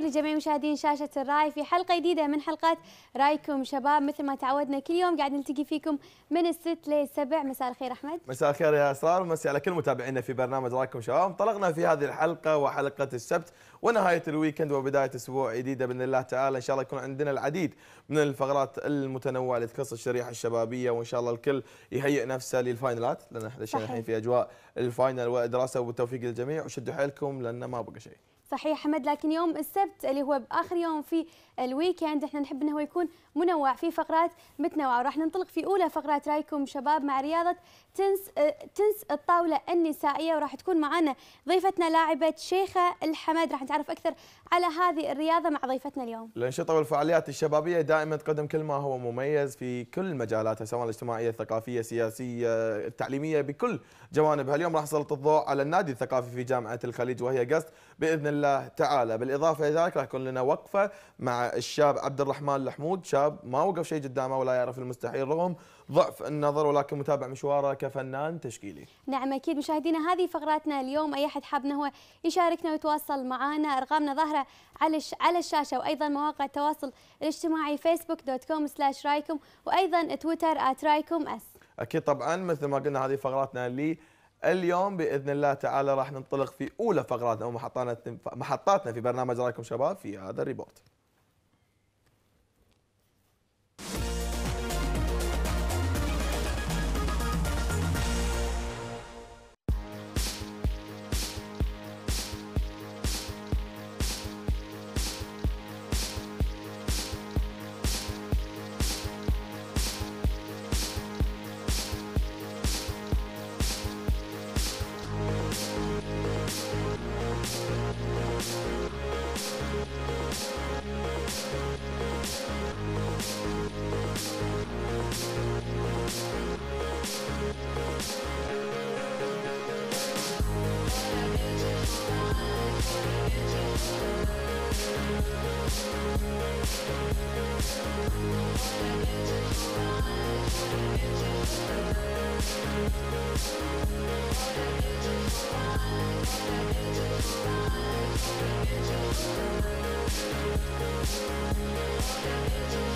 الخير لجميع مشاهدين شاشة الراي في حلقة جديدة من حلقات رايكم شباب مثل ما تعودنا كل يوم قاعد نلتقي فيكم من الست للسبع مساء الخير أحمد مساء الخير يا أسرار ومسي على كل متابعينا في برنامج رايكم شباب انطلقنا في هذه الحلقة وحلقة السبت ونهاية الويكند وبداية أسبوع جديدة بإذن الله تعالى إن شاء الله يكون عندنا العديد من الفقرات المتنوعة اللي تخص الشريحة الشبابية وإن شاء الله الكل يهيئ نفسه للفاينلات لأن احنا الحين في أجواء الفاينل والدراسة وبالتوفيق للجميع وشدوا حيلكم لأن ما بقى شيء صحيح حمد لكن يوم السبت اللي هو باخر يوم في الويكند احنا نحب انه هو يكون منوع في فقرات متنوعه وراح ننطلق في اولى فقرات رايكم شباب مع رياضه تنس تنس الطاوله النسائيه وراح تكون معنا ضيفتنا لاعبه شيخه الحمد راح نتعرف اكثر على هذه الرياضه مع ضيفتنا اليوم. الانشطه والفعاليات الشبابيه دائما تقدم كل ما هو مميز في كل مجالاتها سواء الاجتماعيه، الثقافيه، السياسيه، التعليميه بكل جوانبها، اليوم راح نسلط الضوء على النادي الثقافي في جامعه الخليج وهي قصد باذن الله تعالى بالاضافه الى ذلك راح يكون لنا وقفه مع الشاب عبد الرحمن الحمود شاب ما وقف شيء قدامه ولا يعرف المستحيل رغم ضعف النظر ولكن متابع مشواره كفنان تشكيلي نعم اكيد مشاهدينا هذه فقراتنا اليوم اي احد حابنا هو يشاركنا ويتواصل معنا ارقامنا ظاهره على على الشاشه وايضا مواقع التواصل الاجتماعي فيسبوك دوت كوم سلاش رايكم وايضا تويتر ات رايكم اس اكيد طبعا مثل ما قلنا هذه فقراتنا اللي اليوم باذن الله تعالى راح ننطلق في اولى فقراتنا او محطاتنا في برنامج رايكم شباب في هذا الريبورت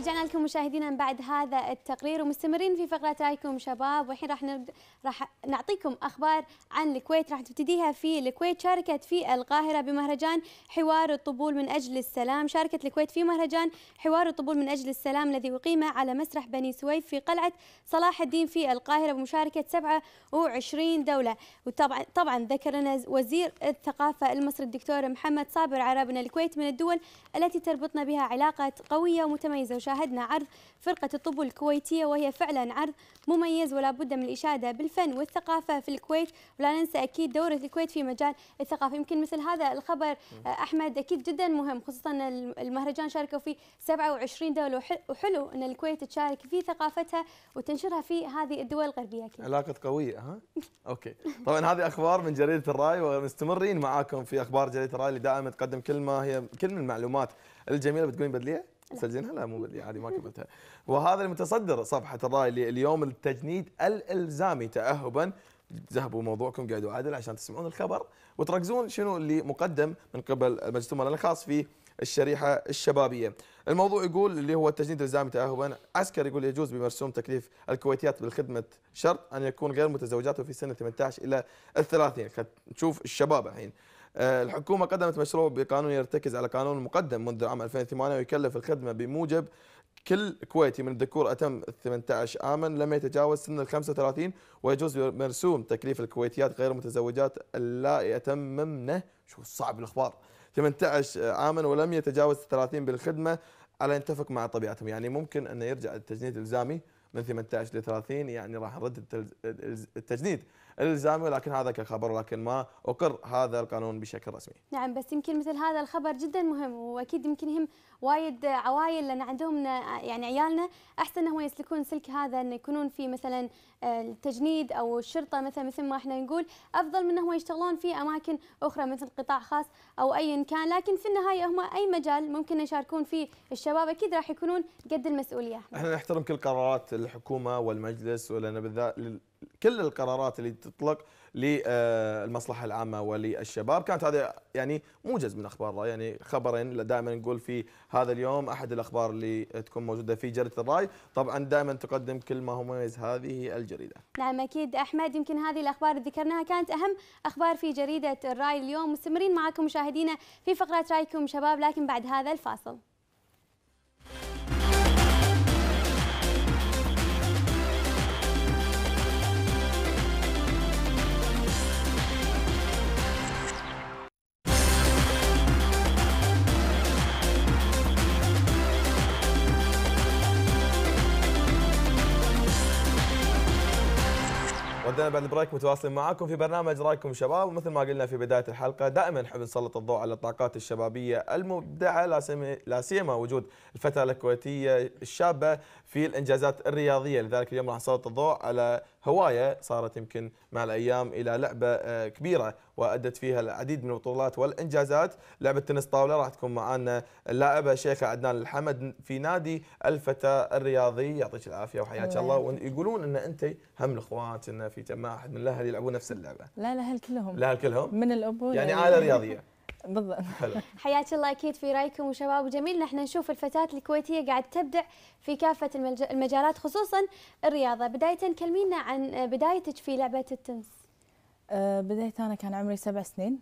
رجعنا لكم مشاهدينا بعد هذا التقرير ومستمرين في فقره رايكم شباب والحين راح نبدا راح نعطيكم أخبار عن الكويت راح تبتديها في الكويت شاركت في القاهرة بمهرجان حوار الطبول من أجل السلام شاركت الكويت في مهرجان حوار الطبول من أجل السلام الذي أقيم على مسرح بني سويف في قلعة صلاح الدين في القاهرة بمشاركة 27 دولة وطبعا طبعا ذكرنا وزير الثقافة المصري الدكتور محمد صابر عرب أن الكويت من الدول التي تربطنا بها علاقة قوية ومتميزة وشاهدنا عرض فرقة الطبول الكويتية وهي فعلا عرض مميز ولا بد من الإشادة بالفن والثقافة الثقافه في الكويت ولا ننسى اكيد دوره الكويت في مجال الثقافه يمكن مثل هذا الخبر آه، احمد اكيد جدا مهم خصوصا المهرجان شاركوا فيه 27 دوله وحلو ان الكويت تشارك في ثقافتها وتنشرها في هذه الدول الغربيه اكيد علاقه قويه ها اوكي طبعا هذه اخبار من جريده الراي ومستمرين معاكم في اخبار جريده الراي اللي دائما تقدم كل ما هي كل من المعلومات الجميله بتقولين بدليه مسجلينها لا مو بدري يعني عادي ما كملتها وهذا المتصدر صفحه الراي اليوم التجنيد الالزامي تاهبا ذهبوا موضوعكم قعدوا عدل عشان تسمعون الخبر وتركزون شنو اللي مقدم من قبل مجلس الامراء الخاص في الشريحه الشبابيه. الموضوع يقول اللي هو التجنيد الزامي تاهبا عسكر يقول يجوز بمرسوم تكليف الكويتيات بالخدمه شرط ان يكون غير متزوجات في سن 18 الى ال 30 نشوف الشباب الحين. آه، الحكومة قدمت مشروع بقانون يرتكز على قانون مقدم منذ عام 2008 ويكلف الخدمة بموجب كل كويتي من الذكور أتم 18 عاما لم يتجاوز سن ال 35 ويجوز مرسوم تكليف الكويتيات غير المتزوجات اللائي يتممن شو صعب الأخبار 18 عاما ولم يتجاوز 30 بالخدمة على أن مع طبيعتهم يعني ممكن أن يرجع التجنيد الزامي من 18 ل 30 يعني راح نرد التجنيد الزامي ولكن هذا كخبر ولكن ما اقر هذا القانون بشكل رسمي. نعم بس يمكن مثل هذا الخبر جدا مهم واكيد يمكن يهم وايد عوائل لان عندهم يعني عيالنا احسن انهم يسلكون سلك هذا انه يكونون في مثلا آه، التجنيد او الشرطه مثلا مثل ما احنا نقول افضل من انهم يشتغلون في اماكن اخرى مثل قطاع خاص او ايا كان لكن في النهايه هم اي مجال ممكن يشاركون فيه الشباب اكيد راح يكونون قد المسؤوليه. احنا نحترم كل قرارات الحكومه والمجلس ولان كل القرارات اللي تطلق للمصلحه العامه وللشباب كانت هذا يعني موجز من اخبار الراي يعني خبرين دائما نقول في هذا اليوم احد الاخبار اللي تكون موجوده في جريده الراي طبعا دائما تقدم كل ما هو مميز هذه الجريده نعم اكيد احمد يمكن هذه الاخبار اللي ذكرناها كانت اهم اخبار في جريده الراي اليوم مستمرين معكم مشاهدينا في فقره رايكم شباب لكن بعد هذا الفاصل ودنا بعد البريك متواصلين معاكم في برنامج رايكم شباب ومثل ما قلنا في بدايه الحلقه دائما نحب نسلط الضوء على الطاقات الشبابيه المبدعه لا سيما وجود الفتاه الكويتيه الشابه في الانجازات الرياضيه لذلك اليوم راح نسلط الضوء على هوايه صارت يمكن مع الايام الى لعبه آه، كبيره وادت فيها العديد من البطولات والانجازات لعبه تنس طاوله راح تكون معنا اللاعبه شيخه عدنان الحمد في نادي الفتى الرياضي يعطيك العافيه وحياك الله ويقولون ان انت هم الاخوات ان في جماعه من الاهل يلعبون نفس اللعبه لا الاهل كلهم الاهل كلهم من الأبو يعني, يعني. عائله رياضيه بالضبط حياك الله اكيد في رايكم وشباب وجميل نحن نشوف الفتاه الكويتيه قاعد تبدع في كافه المجالات خصوصا الرياضه بدايه كلمينا عن بدايتك في لعبه التنس أه، بدايه انا كان عمري سبع سنين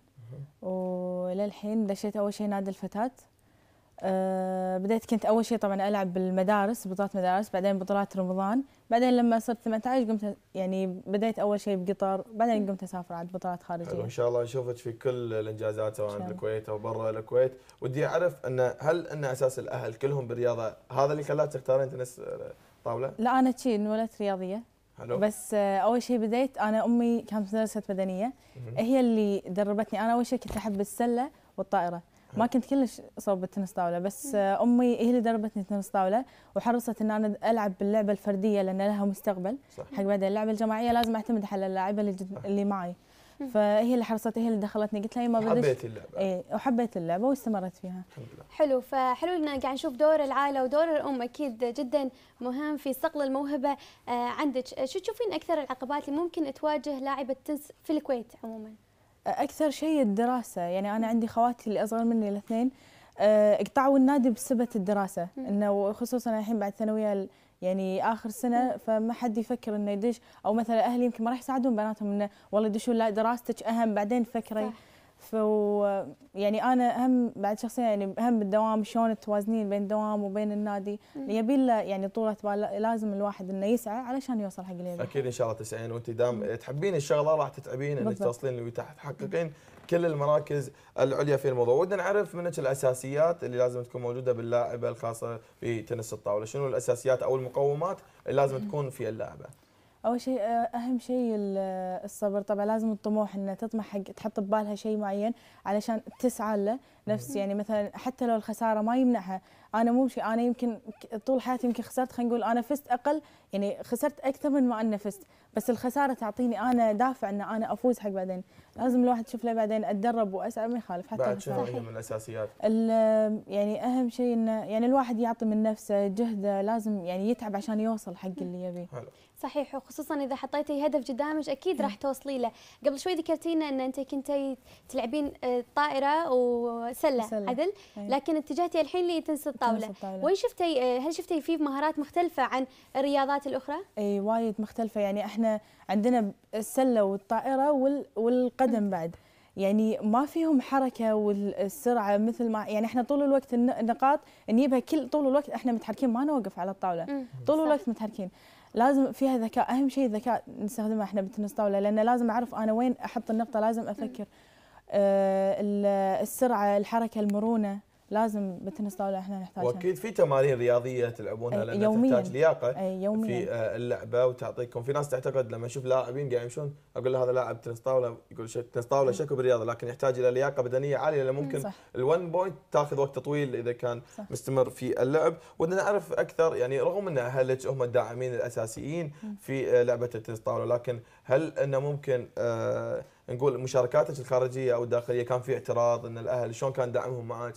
وللحين دشيت اول شيء نادي الفتاه أه بدأت كنت أول شيء طبعا ألعب بالمدارس بطولات مدارس بعدين بطولات رمضان بعدين لما صرت 18 قمت يعني بديت أول شيء بقطر بعدين قمت أسافر عاد بطولات خارجية ان شاء الله نشوفك في كل الإنجازات سواء بالكويت أو برا الكويت ودي أعرف أن هل أن أساس الأهل كلهم بالرياضة هذا اللي خلاك تختارين تنس طاولة؟ لا أنا شيء انولدت رياضية حلو. بس اول شيء بديت انا امي كانت مدرسه بدنيه هي اللي دربتني انا اول شيء كنت احب السله والطائره ما كنت كلش صوب التنس طاوله بس امي هي اللي دربتني تنس طاوله وحرصت ان انا العب باللعبه الفرديه لان لها مستقبل صح. حق بعدين اللعبه الجماعيه لازم اعتمد على اللاعبه اللي, اللي معي فهي اللي حرصت هي اللي دخلتني قلت لها إيه، ما بدش حبيت اللعبه اي وحبيت اللعبه واستمرت فيها حلو فحلو ان قاعد نشوف دور العائله ودور الام اكيد جدا مهم في صقل الموهبه آه، عندك شو تشوفين اكثر العقبات اللي ممكن تواجه لاعبه تنس في الكويت عموما اكثر شيء الدراسه يعني انا عندي خواتي اللي اصغر مني الاثنين اقطعوا آه، النادي بسبب الدراسه انه خصوصا الحين بعد ثانويه يعني اخر سنه فما حد يفكر انه يدش او مثلا اهلي يمكن ما راح يساعدون بناتهم انه والله دشوا لا دراستك اهم بعدين فكري صح. ف يعني انا هم بعد شخصيا يعني هم بالدوام شلون توازنين بين الدوام وبين النادي يبي له يعني طولة بال لازم الواحد انه يسعى علشان يوصل حق اللي اكيد ان شاء الله تسعين وانت دام تحبين الشغله راح تتعبين انك توصلين وتحققين كل المراكز العليا في الموضوع ودنا نعرف منك الاساسيات اللي لازم تكون موجوده باللاعبه الخاصه في تنس الطاوله شنو الاساسيات او المقومات اللي لازم تكون في اللاعبه اول شيء آه، اهم شيء آه، الصبر طبعا لازم الطموح انه تطمح حق تحط ببالها شيء معين علشان تسعى له نفس يعني مثلا حتى لو الخساره ما يمنعها انا مو شيء انا يمكن طول حياتي يمكن خسرت خلينا نقول انا فزت اقل يعني خسرت اكثر من ما انا فزت بس الخساره تعطيني انا دافع ان انا افوز حق بعدين لازم الواحد يشوف له بعدين اتدرب واسعى ما يخالف حتى بعد شنو من الاساسيات آه، يعني اهم شيء انه يعني الواحد يعطي من نفسه جهده لازم يعني يتعب عشان يوصل حق اللي يبيه صحيح وخصوصا اذا حطيتي هدف قدامك اكيد نعم. راح توصلي له قبل شوي ذكرتينا ان انت كنتي تلعبين آه، طائره وسله سلة. عدل هي. لكن اتجهتي الحين لتنس الطاوله الطاولة. وين شفتي آه، هل شفتي في مهارات مختلفه عن الرياضات الاخرى اي وايد مختلفه يعني احنا عندنا السله والطائره والقدم بعد يعني ما فيهم حركه والسرعه مثل ما يعني احنا طول الوقت النقاط نجيبها كل طول الوقت احنا متحركين ما نوقف على الطاوله طول الوقت متحركين لازم فيها ذكاء اهم شيء الذكاء نستخدمه احنا بالتنس طاوله لان لازم اعرف انا وين احط النقطه لازم افكر آه، السرعه الحركه المرونه لازم بالتنس طاوله احنا نحتاجها واكيد في تمارين رياضيه تلعبونها لان يومياً. تحتاج لياقه أي يومياً. في آه، اللعبه وتعطيكم في ناس تعتقد لما اشوف لاعبين قاعد يمشون اقول له هذا لاعب تنس طاوله يقول تنس طاوله شكو بالرياضه لكن يحتاج الى لياقه بدنيه عاليه لان ممكن ال1 بوينت تاخذ وقت طويل اذا كان صح. مستمر في اللعب ودنا نعرف اكثر يعني رغم ان اهلك هم الداعمين الاساسيين في آه، لعبه التنس طاوله لكن هل انه ممكن آه نقول مشاركاتك الخارجيه او الداخليه كان في اعتراض ان الاهل شلون كان دعمهم معك؟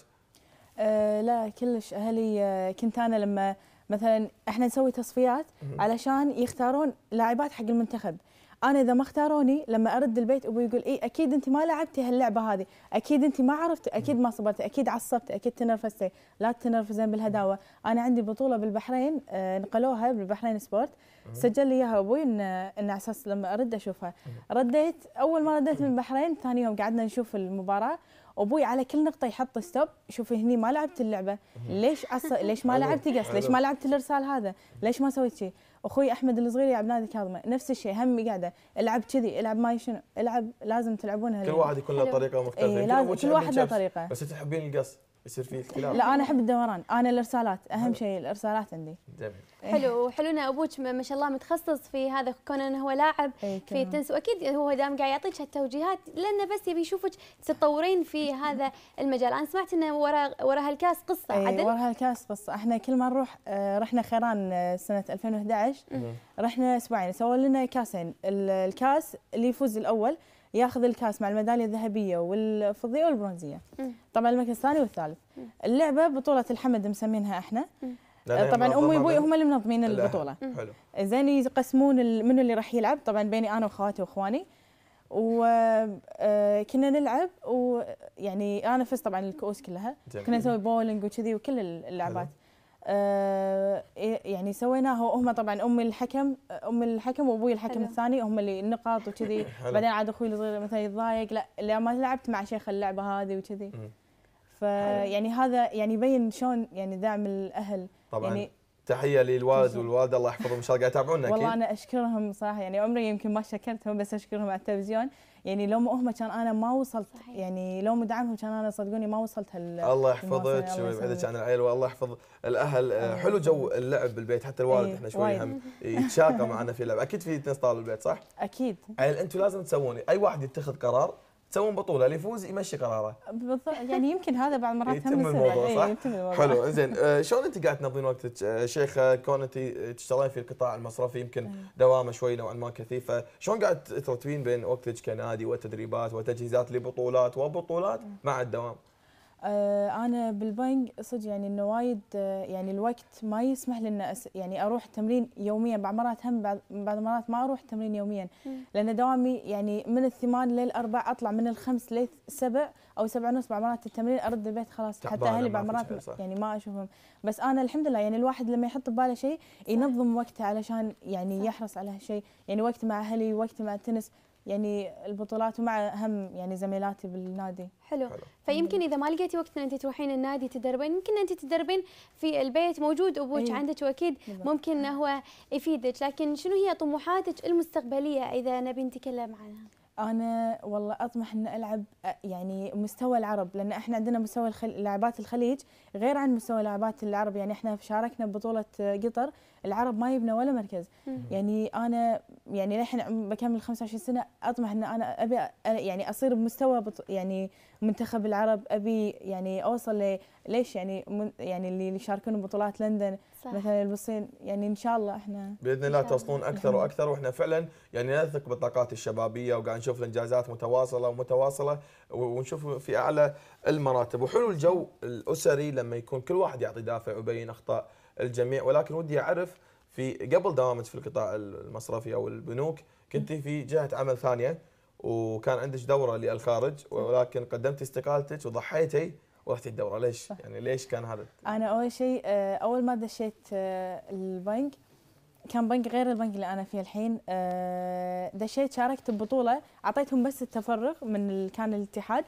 أه لا كلش اهلي آه، كنت انا لما مثلا احنا نسوي تصفيات علشان يختارون لاعبات حق المنتخب انا اذا ما اختاروني لما ارد البيت ابوي يقول اي اكيد انت ما لعبتي هاللعبه هذه اكيد انت ما عرفتي اكيد ما صبرتي اكيد عصبتي اكيد تنرفزتي لا تنرفزين بالهداوه انا عندي بطوله بالبحرين آه، نقلوها بالبحرين سبورت سجل لي اياها ابوي ان ان اساس لما ارد اشوفها رديت اول ما رديت من البحرين ثاني يوم قعدنا نشوف المباراه ابوي على كل نقطه يحط ستوب شوف هني ما لعبت اللعبه ليش أص... ليش ما لعبت قص ليش ما لعبت الارسال هذا ليش ما سويت شيء اخوي احمد الصغير يلعب نادي كاظمه نفس الشيء هم قاعده العب كذي العب ما شنو العب لازم تلعبون كل واحد يكون له طريقه مختلفه إيه كل واحد له طريقه بس تحبين القص يصير في اختلاف لا انا احب الدوران انا الارسالات اهم شيء الارسالات عندي جميل إيه. حلو حلو ان ابوك ما شاء الله متخصص في هذا كون انه هو لاعب إيه، في التنس واكيد هو دام قاعد يعطيك هالتوجيهات لانه بس يبي يشوفك تتطورين في إيه. هذا المجال انا سمعت انه ورا ورا هالكاس قصه عدل ورا هالكاس قصه احنا كل ما نروح آه، رحنا خيران آه، سنه 2011 رحنا اسبوعين سووا لنا كاسين الكاس اللي يفوز الاول ياخذ الكاس مع الميداليه الذهبيه والفضيه والبرونزيه طبعا المركز الثاني والثالث اللعبه بطوله الحمد مسمينها احنا طبعا امي وابوي هم اللي منظمين البطوله حلو زين يقسمون منو اللي راح يلعب طبعا بيني انا واخواتي واخواني وكنا آه، نلعب ويعني انا فزت طبعا الكؤوس كلها جميل. كنا نسوي بولينج وكذي وكل اللعبات آه، إيه، يعني سويناها هم طبعا امي الحكم امي الحكم وابوي الحكم حلو. الثاني هم اللي النقاط وكذي بعدين عاد اخوي الصغير مثلا يتضايق لا لا ما لعبت مع شيخ اللعبه هذه وكذي فيعني هذا يعني يبين شلون يعني دعم الاهل طبعا يعني تحيه للوالد والوالده الله يحفظهم ان شاء الله قاعد يتابعونا والله انا اشكرهم صراحه يعني عمري يمكن ما شكرتهم بس اشكرهم على التلفزيون يعني لو ما هم كان انا ما وصلت صحيح. يعني لو مدعمهم كان انا صدقوني ما وصلت هال الله يحفظك ويبعدك عن العيل والله يحفظ الاهل آه حلو جو اللعب بالبيت حتى الوالد إيه، احنا شوي هم يتشاقى معنا في اللعب اكيد في ناس طالب بالبيت صح؟ اكيد عيل يعني انتم لازم تسووني اي واحد يتخذ قرار تسوون بطوله اللي يفوز يمشي قراره بالضبط يعني يمكن هذا بعد مرات يتم الموضوع الموضوع إيه، صح؟ الموضوع حلو زين آه، شلون انت قاعد تنظمين وقتك آه، شيخه آه، كون تشتغلين في القطاع المصرفي يمكن إيه. دوامه شوي نوعا ما كثيف فشلون قاعد ترتبين بين وقتك كنادي وتدريبات وتجهيزات لبطولات وبطولات إيه. مع الدوام؟ آه، انا بالبنك صدق يعني انه وايد آه، يعني الوقت ما يسمح لنا أس يعني اروح تمرين يوميا بعض مرات هم بعض مرات ما اروح تمرين يوميا لان دوامي يعني من الثمان للاربع اطلع من الخمس للسبع او سبع ونص بعض مرات التمرين ارد البيت خلاص حتى اهلي بعض مرات يعني ما اشوفهم بس انا الحمد لله يعني الواحد لما يحط بباله شيء ينظم وقته علشان يعني يحرص على هالشيء يعني وقت مع اهلي وقت مع التنس يعني البطولات ومع هم يعني زميلاتي بالنادي حلو, حلو. فيمكن اذا ما لقيتي وقت ان انت تروحين النادي تدربين يمكن انت تدربين في البيت موجود ابوك أيه. عندك واكيد ممكن انه هو يفيدك لكن شنو هي طموحاتك المستقبليه اذا نبي نتكلم عنها انا والله اطمح ان العب يعني مستوى العرب لان احنا عندنا مستوى الخل... لاعبات الخليج غير عن مستوى لاعبات العرب يعني احنا شاركنا ببطوله قطر العرب ما يبنى ولا مركز يعني انا يعني الحين بكمل 25 سنه اطمح ان انا ابي يعني اصير بمستوى يعني منتخب العرب ابي يعني اوصل ليش يعني يعني اللي يشاركون ببطولات لندن صح. مثلا البصين يعني ان شاء الله احنا باذن الله تصلون اكثر واكثر واحنا فعلا يعني نثق بالطاقات الشبابيه وقاعد نشوف الانجازات متواصله ومتواصله ونشوف في اعلى المراتب وحلو الجو الاسري لما يكون كل واحد يعطي دافع ويبين اخطاء الجميع ولكن ودي اعرف في قبل دوامك في القطاع المصرفي او البنوك كنت في جهه عمل ثانيه وكان عندك دوره للخارج ولكن قدمتي استقالتك وضحيتي ورحتي الدوره ليش؟ يعني ليش كان هذا؟ انا اول شيء آه، اول ما دشيت آه، البنك كان بنك غير البنك اللي انا فيه الحين آه، دشيت شاركت ببطوله اعطيتهم بس التفرغ من كان الاتحاد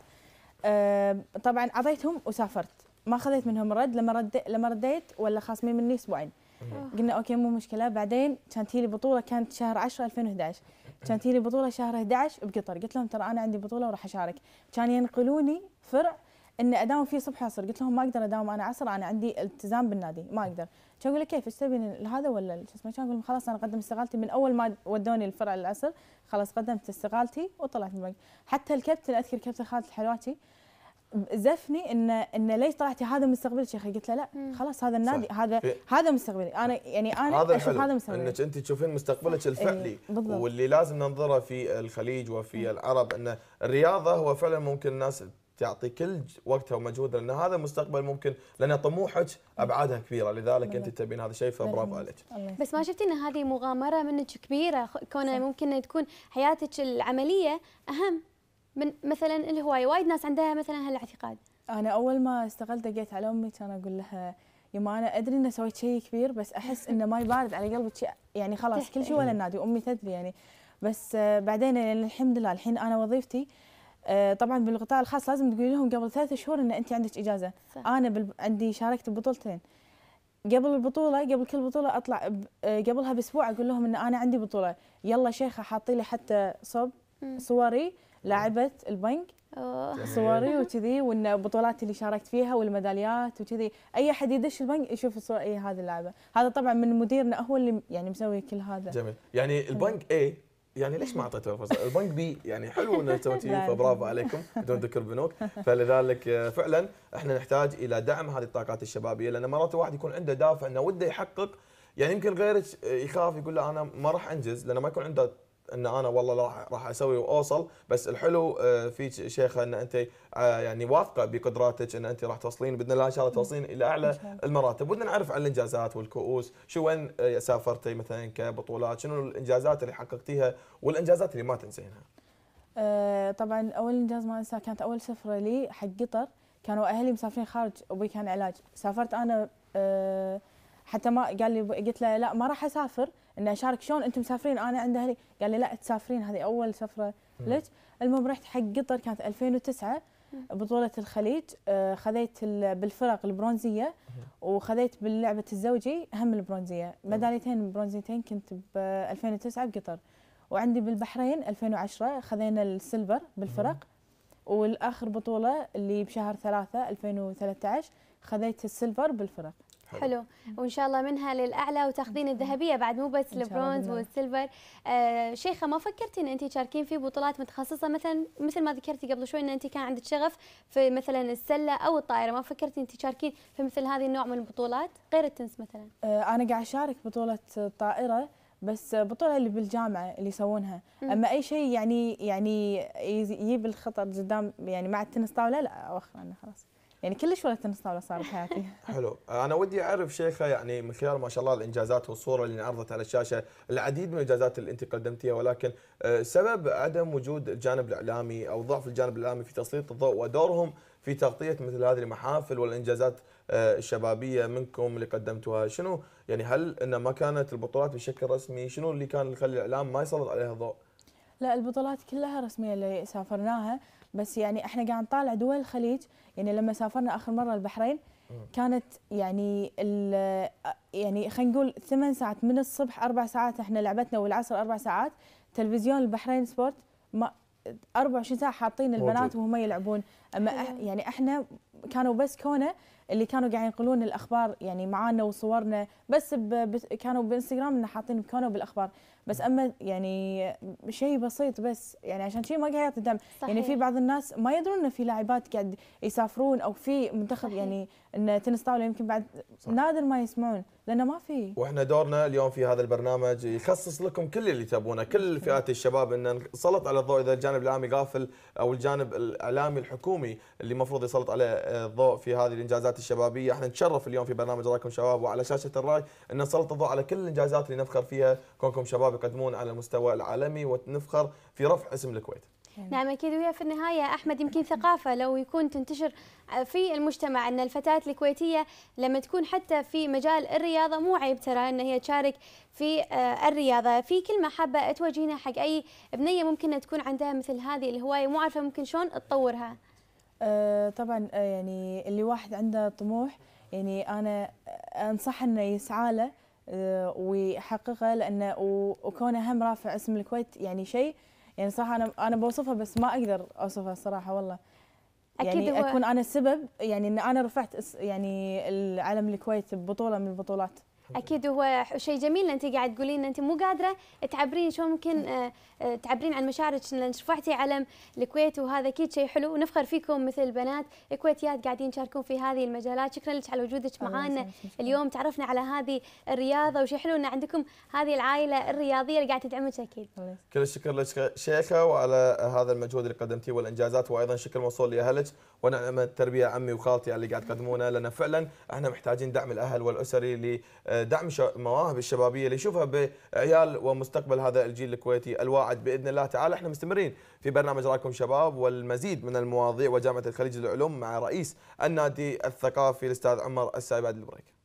طبعا اعطيتهم وسافرت ما خذيت منهم رد لما رد لما رديت ولا خاصمين مني اسبوعين قلنا اوكي مو مشكله بعدين كانت هي لي بطوله كانت شهر 10 2011 كانت هي لي بطوله شهر 11 بقطر قلت لهم ترى انا عندي بطوله وراح اشارك كان ينقلوني فرع اني اداوم فيه صبح عصر قلت لهم ما اقدر اداوم انا عصر انا عندي التزام بالنادي ما اقدر كان يقول لي كيف ايش تبين هذا ولا شو اسمه كان اقول خلاص انا قدمت استقالتي من اول ما ودوني الفرع العصر خلاص قدمت استقالتي وطلعت من حتى الكابتن اذكر كابتن خالد الحلواتي زفني ان ان ليش طلعتي هذا مستقبلك يا اخي قلت له لا خلاص هذا النادي صح. هذا هذا مستقبلي انا يعني انا هذا اشوف هذا مستقبلي انك انت تشوفين مستقبلك إيه، الفعلي بالضبط. واللي لازم ننظره في الخليج وفي العرب ان الرياضه هو فعلا ممكن الناس تعطي كل وقتها ومجهودها لان هذا المستقبل ممكن لان طموحك ابعادها كبيره لذلك انت تبين هذا الشيء فبرافو عليك. بس ما شفتي ان هذه مغامره منك كبيره كونها ممكن تكون حياتك العمليه اهم من مثلا الهوايه وايد ناس عندها مثلا هالاعتقاد انا اول ما اشتغلت دقيت على امي كان اقول لها يما انا ادري اني سويت شيء كبير بس احس انه ما يبارد على قلبك يعني خلاص كل شيء ولا النادي وامي تدري يعني بس آه، بعدين يعني الحمد لله الحين انا وظيفتي آه، طبعا بالقطاع الخاص لازم تقولي لهم قبل ثلاثة شهور ان انت عندك اجازه صح. انا عندي شاركت ببطولتين قبل البطوله قبل كل بطوله اطلع ب... آه، قبلها باسبوع اقول لهم ان انا عندي بطوله يلا شيخه حاطي لي حتى صب صوري لعبت البنك آه. صوري وكذي وان اللي شاركت فيها والميداليات وكذي اي احد يدش البنك يشوف الصور اي هذه اللعبه هذا طبعا من مديرنا هو اللي يعني مسوي كل هذا جميل يعني البنك اي يعني ليش ما اعطيته الفرصه؟ البنك بي يعني حلو انه سويتي فبرافو عليكم بدون ذكر بنوك فلذلك آه، فعلا احنا نحتاج الى دعم هذه الطاقات الشبابيه لان مرات الواحد يكون عنده دافع انه وده يحقق يعني يمكن غيرك آه، يخاف يقول له انا ما راح انجز لانه ما يكون عنده ان انا والله راح اسوي واوصل بس الحلو آه، فيك شيخه ان انت آه، يعني واثقه بقدراتك ان انت راح توصلين باذن الله ان شاء الله توصلين الى اعلى المراتب ودنا نعرف عن الانجازات والكؤوس شو وين آه، سافرتي مثلا كبطولات شنو الانجازات اللي حققتيها والانجازات اللي ما تنسينها طبعا اول انجاز ما انساه كانت اول سفره لي حق قطر كانوا اهلي مسافرين خارج ابوي كان علاج سافرت انا حتى ما قال لي قلت له لا ما راح اسافر انه اشارك شلون انتم مسافرين انا عند اهلي قال لي لا تسافرين هذه اول سفره لك المهم رحت حق قطر كانت 2009 بطولة الخليج آه، خذيت بالفرق البرونزية وخذيت باللعبة الزوجي هم البرونزية ميداليتين برونزيتين كنت ب 2009 بقطر وعندي بالبحرين 2010 خذينا السيلفر بالفرق والآخر بطولة اللي بشهر ثلاثة 2013 خذيت السيلفر بالفرق حلو وان شاء الله منها للاعلى وتاخذين الذهبيه بعد مو بس البرونز والسيلفر آه شيخه ما فكرتي ان انت تشاركين في بطولات متخصصه مثلا مثل ما ذكرتي قبل شوي ان انت كان عندك شغف في مثلا السله او الطائره ما فكرتي انت تشاركين في مثل هذه النوع من البطولات غير التنس مثلا آه انا قاعد اشارك بطوله الطائره بس بطوله اللي بالجامعه اللي يسوونها اما اي شيء يعني يعني يجيب الخطر قدام يعني مع التنس طاوله لا اوخر عنه خلاص يعني كلش ولا تنس طاوله صار بحياتي حلو انا ودي اعرف شيخه يعني من خلال ما شاء الله الانجازات والصوره اللي انعرضت على الشاشه العديد من الانجازات اللي انت قدمتيها ولكن آه، سبب عدم وجود الجانب الاعلامي او ضعف الجانب الاعلامي في تسليط الضوء ودورهم في تغطيه مثل هذه المحافل والانجازات آه، الشبابيه منكم اللي قدمتوها شنو يعني هل ان ما كانت البطولات بشكل رسمي شنو اللي كان يخلي الاعلام ما يسلط عليها ضوء لا البطولات كلها رسميه اللي سافرناها بس يعني احنا قاعد نطالع دول الخليج يعني لما سافرنا اخر مره البحرين كانت يعني يعني خلينا نقول ثمان ساعات من الصبح اربع ساعات احنا لعبتنا والعصر اربع ساعات تلفزيون البحرين سبورت ما 24 ساعه حاطين البنات وهم يلعبون اما يعني احنا كانوا بس كونه اللي كانوا قاعد ينقلون الاخبار يعني معانا وصورنا بس كانوا بانستغرام انه حاطين كونه بالاخبار بس اما يعني شيء بسيط بس يعني عشان شيء ما قاعد يعطي دم يعني صحيح. يعني في بعض الناس ما يدرون انه في لاعبات قاعد يسافرون او في منتخب صحيح. يعني ان تنس طاوله يمكن بعد صح. نادر ما يسمعون لانه ما في واحنا دورنا اليوم في هذا البرنامج يخصص لكم كل اللي تبونه كل فئات الشباب ان نسلط على الضوء اذا الجانب الاعلامي غافل او الجانب الاعلامي الحكومي اللي المفروض يسلط عليه الضوء في هذه الانجازات الشبابيه، احنا نتشرف اليوم في برنامج رايكم شباب وعلى شاشه الراي ان نسلط الضوء على كل الانجازات اللي نفخر فيها كونكم شباب يقدمون على المستوى العالمي ونفخر في رفع اسم الكويت. نعم اكيد ويا في النهايه احمد يمكن ثقافه لو يكون تنتشر في المجتمع ان الفتاه الكويتيه لما تكون حتى في مجال الرياضه مو عيب ترى ان هي تشارك في آه، الرياضه في كلمه حابه توجهينها حق اي بنيه ممكن تكون عندها مثل هذه الهوايه مو عارفه ممكن شلون تطورها أه طبعا آه، يعني اللي واحد عنده طموح يعني انا انصح انه يسعى له آه، ويحققه لانه وكونه هم رافع اسم الكويت يعني شيء يعني صراحه انا انا بوصفها بس ما اقدر اوصفها الصراحه والله يعني أكيد اكون انا السبب يعني ان انا رفعت يعني علم الكويت ببطوله من البطولات اكيد هو شيء جميل انت قاعد تقولين ان انت مو قادره تعبرين شلون ممكن آه، آه، تعبرين عن مشاعرك لان رفعتي علم الكويت وهذا اكيد شيء حلو ونفخر فيكم مثل البنات الكويتيات قاعدين تشاركون في هذه المجالات شكرا لك على وجودك معنا اليوم تعرفنا على هذه الرياضه وشيء حلو ان عندكم هذه العائله الرياضيه اللي قاعده تدعمك اكيد كل الشكر لك شيخه وعلى هذا المجهود اللي قدمتيه والانجازات وايضا شكر موصول لاهلك ونعم التربيه عمي وخالتي اللي قاعد تقدمونه لنا فعلا احنا محتاجين دعم الاهل والاسري آه، دعم المواهب الشبابيه اللي يشوفها بعيال ومستقبل هذا الجيل الكويتي الواعد باذن الله تعالى احنا مستمرين في برنامج راكم شباب والمزيد من المواضيع وجامعه الخليج للعلوم مع رئيس النادي الثقافي الاستاذ عمر بعد البريك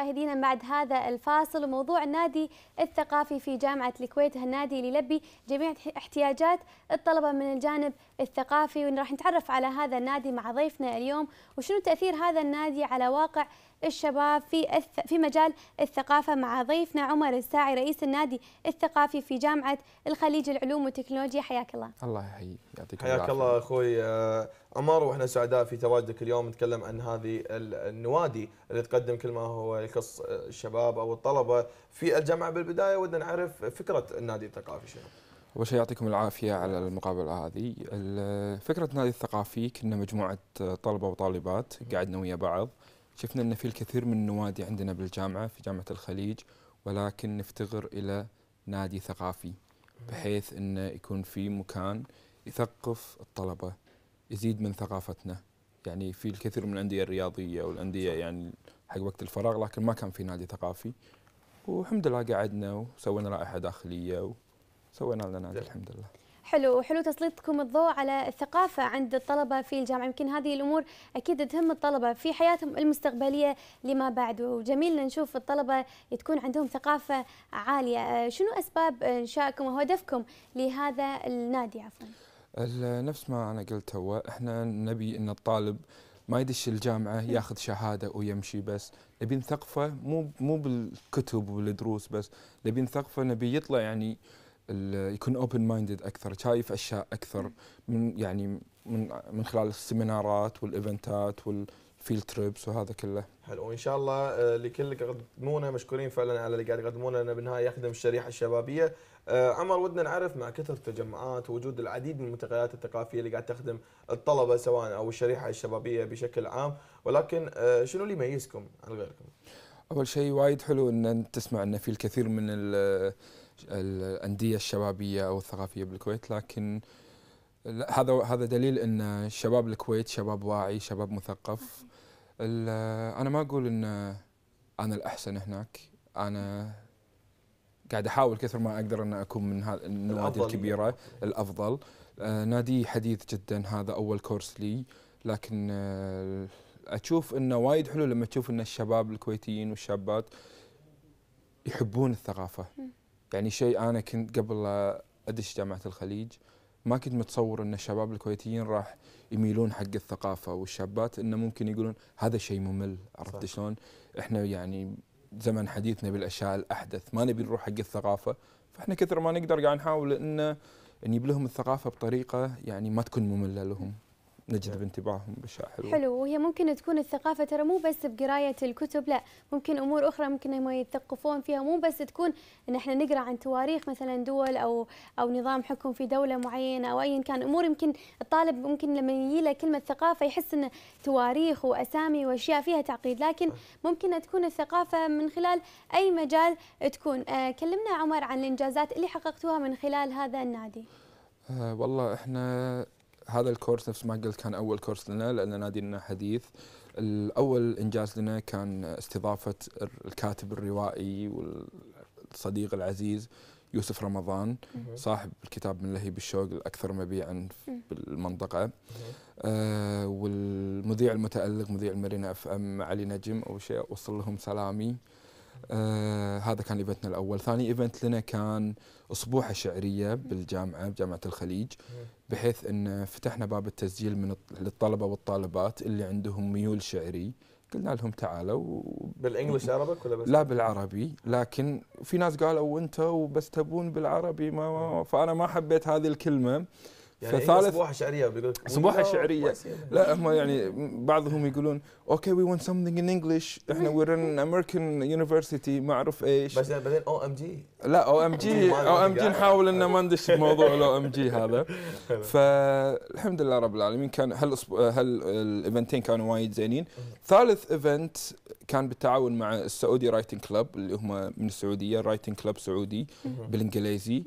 مشاهدينا بعد هذا الفاصل وموضوع النادي الثقافي في جامعة الكويت النادي اللي يلبي جميع احتياجات الطلبة من الجانب الثقافي وراح نتعرف على هذا النادي مع ضيفنا اليوم وشنو تأثير هذا النادي على واقع الشباب في في مجال الثقافة مع ضيفنا عمر الساعي رئيس النادي الثقافي في جامعة الخليج العلوم والتكنولوجيا حياك الله الله يحييك يعطيك حياك الله اخوي آه، عمر واحنا سعداء في تواجدك اليوم نتكلم عن هذه النوادي اللي تقدم كل ما هو يخص الشباب او الطلبه في الجامعه بالبدايه ودنا نعرف فكره النادي الثقافي شنو؟ اول شيء يعطيكم العافيه على المقابله هذه، فكره النادي الثقافي كنا مجموعه طلبه وطالبات قعدنا ويا بعض شفنا أن في الكثير من النوادي عندنا بالجامعة في جامعة الخليج ولكن نفتقر إلى نادي ثقافي بحيث أنه يكون في مكان يثقف الطلبة يزيد من ثقافتنا يعني في الكثير من الأندية الرياضية والأندية يعني حق وقت الفراغ لكن ما كان في نادي ثقافي والحمد لله قعدنا وسوينا لائحة داخلية وسوينا لنا نادي الحمد لله حلو حلو تسليطكم الضوء على الثقافة عند الطلبة في الجامعة يمكن هذه الأمور أكيد تهم الطلبة في حياتهم المستقبلية لما بعد وجميل نشوف الطلبة تكون عندهم ثقافة عالية آه، شنو أسباب إنشائكم وهدفكم لهذا النادي عفوا نفس ما أنا قلت هو إحنا نبي أن الطالب ما يدش الجامعة ياخذ شهادة ويمشي بس نبي نثقفه مو مو بالكتب والدروس بس نبي نثقفه نبي يطلع يعني يكون اوبن مايندد اكثر شايف اشياء اكثر من يعني من من خلال السيمينارات والايفنتات والفيلد تريبس وهذا كله حلو وان شاء الله آه، لكل اللي قدمونا مشكورين فعلا على اللي قاعد يقدمونه لانه بالنهايه يخدم الشريحه الشبابيه آه، عمر ودنا نعرف مع كثرة التجمعات ووجود العديد من المنتديات الثقافية اللي قاعد تخدم الطلبة سواء أو الشريحة الشبابية بشكل عام ولكن آه، شنو اللي يميزكم عن غيركم؟ أول شيء وايد حلو أن تسمع أن في الكثير من الانديه الشبابيه او الثقافيه بالكويت لكن هذا هذا دليل ان شباب الكويت شباب واعي شباب مثقف انا ما اقول ان انا الاحسن هناك انا قاعد احاول كثر ما اقدر ان اكون من النوادي الكبيره الافضل آه، نادي حديث جدا هذا اول كورس لي لكن آه، اشوف انه وايد حلو لما تشوف ان الشباب الكويتيين والشابات يحبون الثقافه يعني شيء انا كنت قبل ادش جامعه الخليج ما كنت متصور ان الشباب الكويتيين راح يميلون حق الثقافه والشابات انه ممكن يقولون هذا شيء ممل عرفت شلون؟ احنا يعني زمن حديثنا بالاشياء الاحدث ما نبي نروح حق الثقافه فاحنا كثر ما نقدر قاعد نحاول انه نجيب لهم الثقافه بطريقه يعني ما تكون ممله لهم. نجذب نعم. انتباههم باشياء حلوه حلو وهي ممكن تكون الثقافه ترى مو بس بقرايه الكتب لا ممكن امور اخرى ممكن هم يتثقفون فيها مو بس تكون ان احنا نقرا عن تواريخ مثلا دول او او نظام حكم في دوله معينه او ايا كان امور يمكن الطالب ممكن لما يجي له كلمه ثقافه يحس ان تواريخ واسامي واشياء فيها تعقيد لكن ممكن تكون الثقافه من خلال اي مجال تكون آه كلمنا عمر عن الانجازات اللي حققتوها من خلال هذا النادي آه والله احنا هذا الكورس نفس ما قلت كان اول كورس لنا لان نادينا حديث الاول انجاز لنا كان استضافه الكاتب الروائي والصديق العزيز يوسف رمضان صاحب الكتاب من لهيب الشوق الاكثر مبيعا المنطقه آه والمذيع المتالق مذيع المرينه اف ام علي نجم اول شيء اوصل لهم سلامي آه هذا كان ايفنتنا الاول، ثاني ايفنت لنا كان اسبوحه شعريه بالجامعه بجامعه الخليج بحيث ان فتحنا باب التسجيل من للطلبه والطالبات اللي عندهم ميول شعري قلنا لهم تعالوا بالانجلش عربك ولا بس؟ لا بالعربي لكن في ناس قالوا وانتوا بس تبون بالعربي ما فانا ما حبيت هذه الكلمه يعني إيه فثالث سموحه شعريه بيقول سموحه شعريه لا هم يعني بعضهم يقولون اوكي وي ونت سمثينج ان انجلش احنا وير ان امريكان يونيفرسيتي ما اعرف ايش بس يعني بعدين او ام جي لا او ام جي او ام جي نحاول ان ما ندش بموضوع الاو ام جي هذا فالحمد لله رب العالمين كان هل هل الايفنتين كانوا وايد زينين ثالث ايفنت كان بالتعاون مع السعودي رايتنج كلب اللي هم من السعوديه رايتنج كلب سعودي بالانجليزي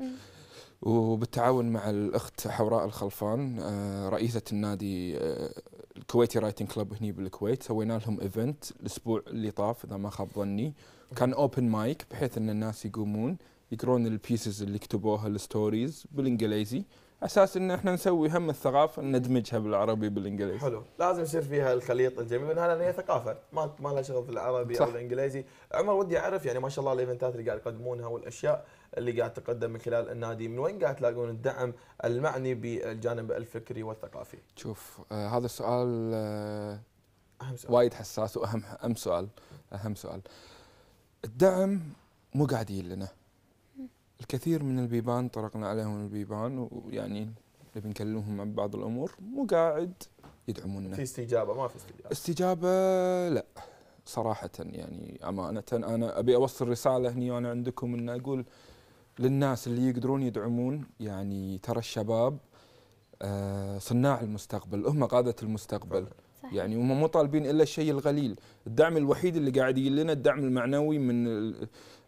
وبالتعاون مع الاخت حوراء الخلفان آه، رئيسه النادي آه، الكويتي رايتنج كلب هني بالكويت سوينا لهم ايفنت الاسبوع اللي طاف اذا ما خاب ظني كان اوبن مايك بحيث ان الناس يقومون يقرون البيسز اللي كتبوها الستوريز بالانجليزي اساس ان احنا نسوي هم الثقافه ندمجها بالعربي بالانجليزي حلو لازم يصير فيها الخليط الجميل من هذا هي ثقافه ما ما لها شغل في العربي صح. او الانجليزي عمر ودي اعرف يعني ما شاء الله الايفنتات اللي قاعد يقدمونها والاشياء اللي قاعد تقدم من خلال النادي من وين قاعد تلاقون الدعم المعني بالجانب الفكري والثقافي شوف آه هذا السؤال آه اهم سؤال وايد حساس واهم اهم سؤال اهم سؤال الدعم مو قاعد لنا الكثير من البيبان طرقنا عليهم البيبان ويعني نبي نكلمهم عن بعض الامور مو قاعد يدعموننا في استجابه ما في استجابه استجابه لا صراحه يعني امانه انا ابي اوصل رساله هني وانا عندكم ان اقول للناس اللي يقدرون يدعمون يعني ترى الشباب آه، صناع المستقبل هم قادة المستقبل صحيح. يعني هم مو طالبين الا الشيء القليل الدعم الوحيد اللي قاعد يجي لنا الدعم المعنوي من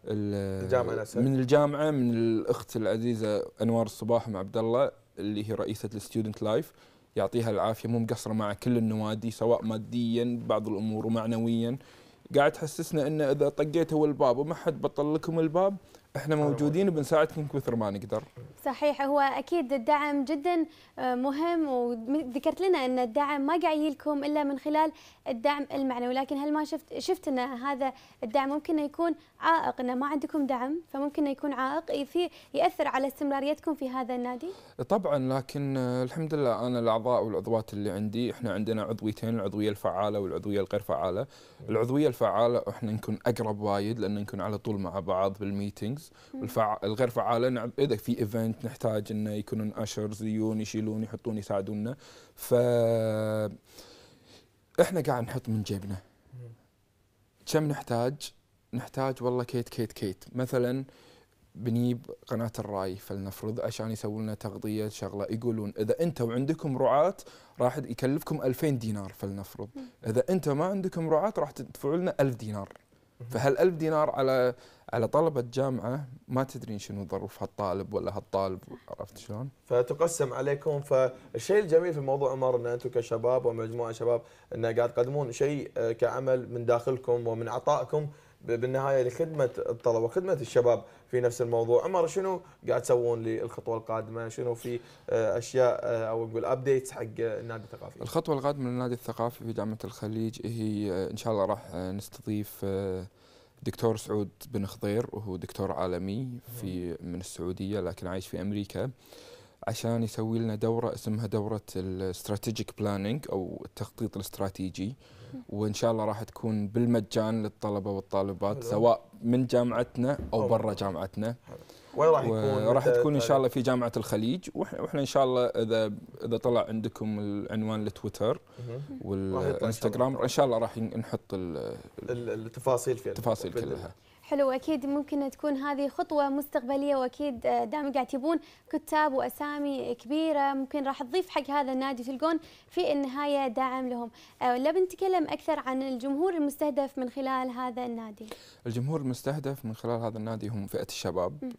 الجامعه من الجامعه من الاخت العزيزه انوار الصباح مع عبد الله اللي هي رئيسه الستودنت لايف يعطيها العافيه مو مقصره مع كل النوادي سواء ماديا بعض الامور ومعنويا قاعد تحسسنا ان اذا طقيتوا الباب وما حد بطل لكم الباب احنا أيوة. موجودين وبنساعدكم كثر ما نقدر صحيح هو اكيد الدعم جدا آه، مهم وذكرت لنا ان الدعم ما قاعد يجيلكم الا من خلال الدعم المعنوي لكن هل ما شفت شفت ان هذا الدعم ممكن يكون عائق انه ما عندكم دعم فممكن يكون عائق ياثر على استمراريتكم في هذا النادي طبعا لكن آه، الحمد لله انا الاعضاء والعضوات اللي عندي احنا عندنا عضويتين العضويه الفعاله والعضويه الغير فعاله العضويه الفعاله احنا نكون اقرب وايد لان نكون على طول مع بعض بالميتينج والفع... الغير فعاله نعم اذا في ايفنت نحتاج انه يكونون اشرز يجون يشيلون يحطون يساعدونا ف احنا قاعد نحط من جيبنا كم نحتاج؟ نحتاج والله كيت كيت كيت مثلا بنجيب قناة الراي فلنفرض عشان يسوون لنا تغطية شغلة يقولون إذا أنت وعندكم رعاة راح يكلفكم 2000 دينار فلنفرض إذا أنت ما عندكم رعاة راح تدفعوا لنا 1000 دينار فهال 1000 دينار على على طلبة جامعة ما تدرين شنو ظروف هالطالب ولا هالطالب عرفت شلون؟ فتقسم عليكم فالشيء الجميل في الموضوع عمر ان انتم كشباب ومجموعه شباب ان قاعد تقدمون شيء آه، كعمل من داخلكم ومن عطائكم بالنهايه لخدمه الطلبه وخدمه الشباب في نفس الموضوع، عمر شنو قاعد تسوون للخطوه القادمه؟ شنو في آه، اشياء آه، او نقول ابديتس حق النادي الثقافي؟ الخطوه القادمه للنادي الثقافي في جامعه الخليج هي ان شاء الله راح نستضيف دكتور سعود بن خضير وهو دكتور عالمي في نعم. من السعودية لكن عايش في أمريكا عشان يسوي لنا دوره اسمها دوره الاستراتيجيك بلاننج او التخطيط الاستراتيجي وان شاء الله راح تكون بالمجان للطلبه والطالبات سواء من جامعتنا او برا جامعتنا وين راح يكون؟ راح تكون ان شاء الله في جامعه الخليج واحنا ان شاء الله اذا اذا طلع عندكم العنوان لتويتر والانستغرام ان شاء الله راح نحط التفاصيل فيها التفاصيل كلها حلو اكيد ممكن تكون هذه خطوه مستقبليه واكيد دام قاعد تبون كتاب واسامي كبيره ممكن راح تضيف حق هذا النادي تلقون في النهايه دعم لهم آه، لا بنتكلم اكثر عن الجمهور المستهدف من خلال هذا النادي الجمهور المستهدف من خلال هذا النادي هم فئه الشباب